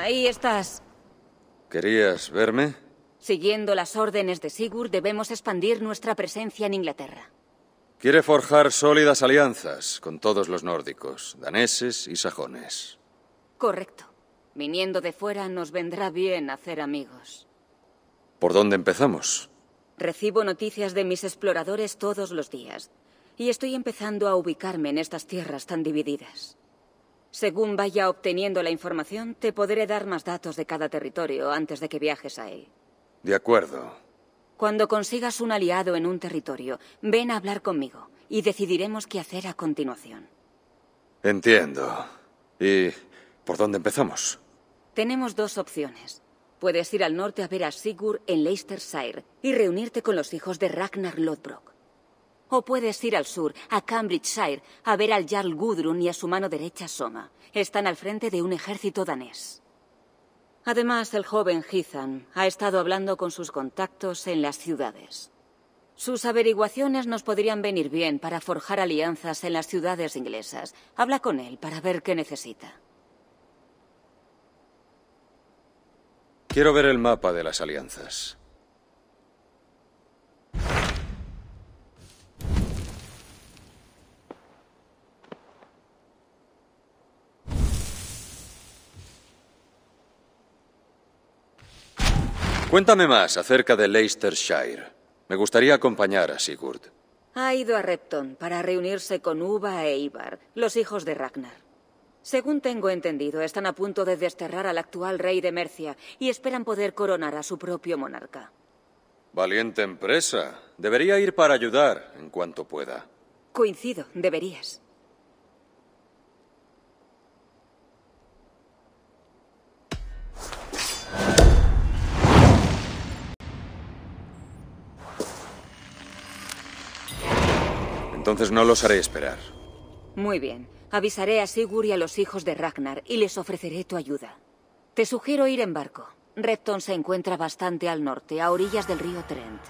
Ahí estás. ¿Querías verme? Siguiendo las órdenes de Sigurd, debemos expandir nuestra presencia en Inglaterra. Quiere forjar sólidas alianzas con todos los nórdicos, daneses y sajones. Correcto. Viniendo de fuera nos vendrá bien hacer amigos. ¿Por dónde empezamos? Recibo noticias de mis exploradores todos los días y estoy empezando a ubicarme en estas tierras tan divididas. Según vaya obteniendo la información, te podré dar más datos de cada territorio antes de que viajes a él. De acuerdo. Cuando consigas un aliado en un territorio, ven a hablar conmigo y decidiremos qué hacer a continuación. Entiendo. ¿Y por dónde empezamos? Tenemos dos opciones. Puedes ir al norte a ver a Sigurd en Leicestershire y reunirte con los hijos de Ragnar Lodbrok. O puedes ir al sur, a Cambridgeshire, a ver al Jarl Gudrun y a su mano derecha Soma. Están al frente de un ejército danés. Además, el joven Heathan ha estado hablando con sus contactos en las ciudades. Sus averiguaciones nos podrían venir bien para forjar alianzas en las ciudades inglesas. Habla con él para ver qué necesita. Quiero ver el mapa de las alianzas. Cuéntame más acerca de Leicestershire. Me gustaría acompañar a Sigurd. Ha ido a Repton para reunirse con Uva e Ivar, los hijos de Ragnar. Según tengo entendido, están a punto de desterrar al actual rey de Mercia y esperan poder coronar a su propio monarca. Valiente empresa. Debería ir para ayudar en cuanto pueda. Coincido, deberías. Entonces no los haré esperar. Muy bien. Avisaré a Sigur y a los hijos de Ragnar y les ofreceré tu ayuda. Te sugiero ir en barco. Repton se encuentra bastante al norte, a orillas del río Trent.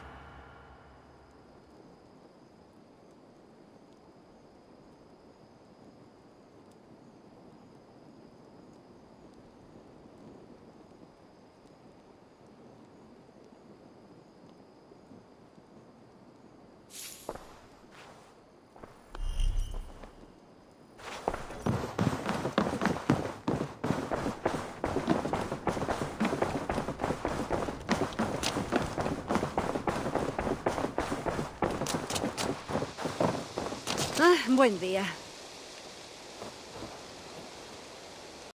Ah, buen día.